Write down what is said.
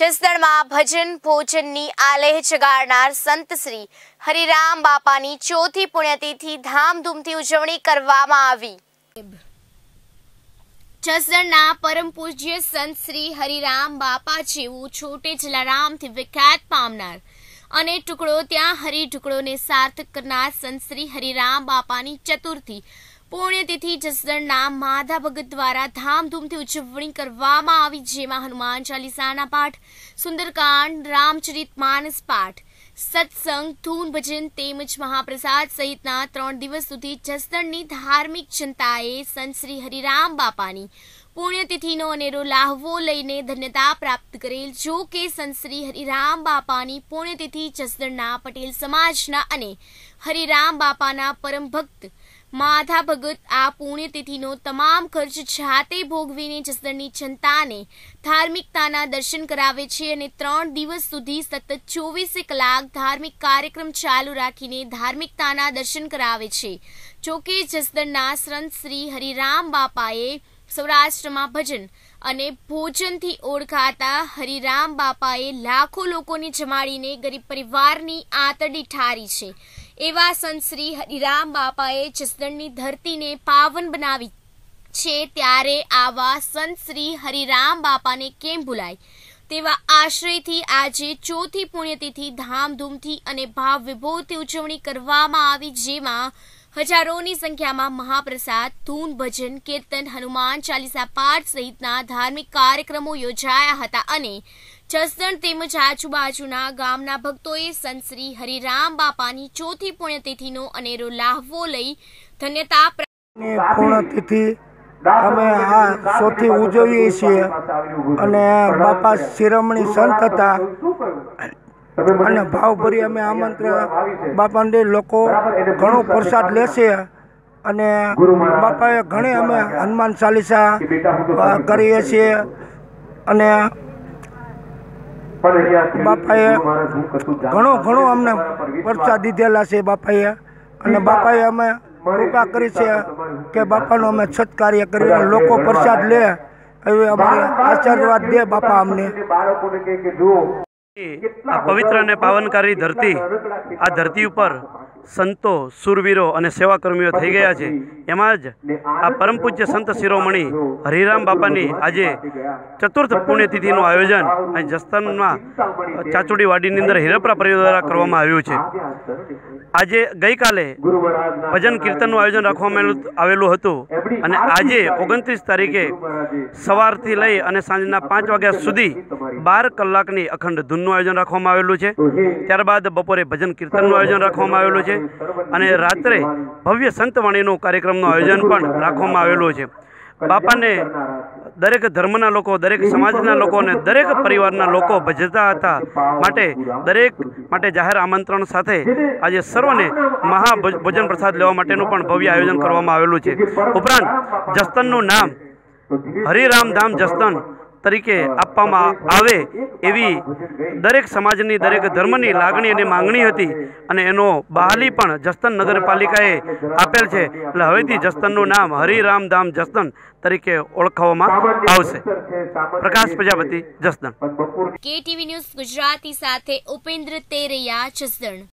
જસદણમાં ભજન ભોજનની આલેહ જગાડનાર સંત શ્રી હરિરામ બાપાની ચોથી પુણ્યતિથિ ધામધૂમથી ઉજવણી કરવામાં આવી જસદણના પરમ પૂજ્ય સંત શ્રી હરિરામ બાપા જેવું છોટે જલારામથી વિખ્યાત પામનાર અને ટુકડો ત્યાં હરિ ટુકડોને સાર્થક કરનાર સંત શ્રી હરિરામ બાપાની ચતુર્થી પુણ્યતિથિ જસદણના માધા ભગત દ્વારા ધામધૂમથી ઉજવણી કરવામાં આવી જેમાં હનુમાન ચાલીસાના પાઠ સુંદરકાંડ રામચરિત માનસ પાઠ સત્સંગ ધૂન ભજન તેમજ મહાપ્રસાદ સહિતના ત્રણ દિવસ સુધી જસદણની ધાર્મિક જનતાએ સંત શ્રી હરિરામ બાપાની પુણ્યતિથિનો અનેરો લાહવો લઈને ધન્યતા પ્રાપ્ત કરેલ જો કે સંશ્રી હરિરામ બાપાની પુણ્યતિથિ જસદણના પટેલ સમાજના અને હરિરામ બાપાના પરમ ભક્ત માધા ભગત આ પુણ્યતિથિનો તમામ ખર્ચ જાતે ભોગવીને જસદણની જનતાને ધાર્મિકતાના દર્શન કરાવે છે અને ત્રણ દિવસ સુધી સતત ચોવીસે કલાક ધાર્મિક કાર્યક્રમ ચાલુ રાખીને ધાર્મિકતાના દર્શન કરાવે છે જોકે જસદણના સંત શ્રી હરિરામ બાપાએ સૌરાષ્ટ્રમાં ભજન અને ભોજનથી ઓળખાતા હરિરામ બાપાએ લાખો લોકોને જમાડીને ગરીબ પરિવારની આંતરડી ઠારી છે એવા સંત શ્રી હરિરામ બાપાએ જસદણની ધરતીને પાવન બનાવી છે ત્યારે આવા સંત શ્રી હરિરામ બાપાને કેમ ભૂલાય તેવા આશ્રયથી આજે ચોથી પુણ્યતિથિ ધામધૂમથી અને ભાવ વિભોરથી ઉજવણી કરવામાં આવી જેમાં હજારોની સંખ્યામાં મહાપ્રસાદ ધૂન ભજન કીર્તન હનુમાન ચાલીસા પાઠ સહિતના ધાર્મિક કાર્યક્રમો યોજાયા હતા અને જસદણ તેમજ આજુબાજુના ગામના ભક્તોએ સંત શ્રી હરિરામ બાપાની ચોથી પુણ્યતિથિનો અનેરો લાહવો લઈ ધન્યતા પુણ્યતિથિ અમે આ સૌથી ઉજવીએ છીએ અને બાપા શિરોમણી સંત હતા અને ભાવભરી અમે આમંત્રણ બાપાને લોકો ઘણો પ્રસાદ લેશે અને બાપાએ ઘણે અમે હનુમાન ચાલીસા કરીએ છીએ અને બાપાએ ઘણો ઘણો અમને પ્રસાદ દીધેલા છે બાપાએ અને બાપાએ અમે કૃપા કરી છે કે બાપાનો અમે છત કાર્ય કરીને લોકો પ્રસાદ લે એવી અમારે આશીર્વાદ દે બાપા અમને આ પવિત્ર અને પાવનકારી ધરતી આ ધરતી ઉપર સંતો સુરવીરો અને સેવાકર્મીઓ થઈ ગયા છે એમાં જ આ પરમ પૂજ્ય સંત શિરોમણી હરિરામ બાપાની આજે ચતુર્થ પુણ્યતિથિનું આયોજન અહીં જસ્તનમાં ચાચુડી વાડીની અંદર હિરપરા પરિવાર દ્વારા કરવામાં આવ્યું છે આજે ગઈકાલે ભજન કીર્તનનું આયોજન રાખવામાં આવેલું હતું અને આજે ઓગણત્રીસ તારીખે સવારથી લઈ અને સાંજના પાંચ વાગ્યા સુધી બાર કલાકની અખંડ ધૂનનું આયોજન રાખવામાં આવેલું છે ત્યારબાદ બપોરે ભજન કીર્તનનું આયોજન રાખવામાં આવેલું છે અને રાત્રે ભવ્ય સંતવાણીનું કાર્યક્રમનું આયોજન પણ રાખવામાં આવેલું છે બાપાને દરેક ધર્મના લોકો દરેક સમાજના લોકો અને દરેક પરિવારના લોકો ભજતા હતા માટે દરેક માટે જાહેર આમંત્રણ સાથે આજે સર્વને મહાભોજન પ્રસાદ લેવા માટેનું પણ ભવ્ય આયોજન કરવામાં આવેલું છે ઉપરાંત જસ્તનનું નામ હરિરામ ધામ જસ્તન તરીકે આપવામાં આવે એવી દરેક સમાજની દરેક ધર્મની લાગણી અને માંગણી હતી અને એનો બહાલી પણ જસ્તન નગરપાલિકાએ આપેલ છે એટલે હવેથી જસ્તનનું નામ હરિરામ ધામ જસ્તન તરીકે ઓળખવામાં આવશે પ્રકાશ પ્રજાપતિ જસદણ કેટીવી ન્યૂઝ ગુજરાતી સાથે ઉપેન્દ્ર તેરૈયા જસદણ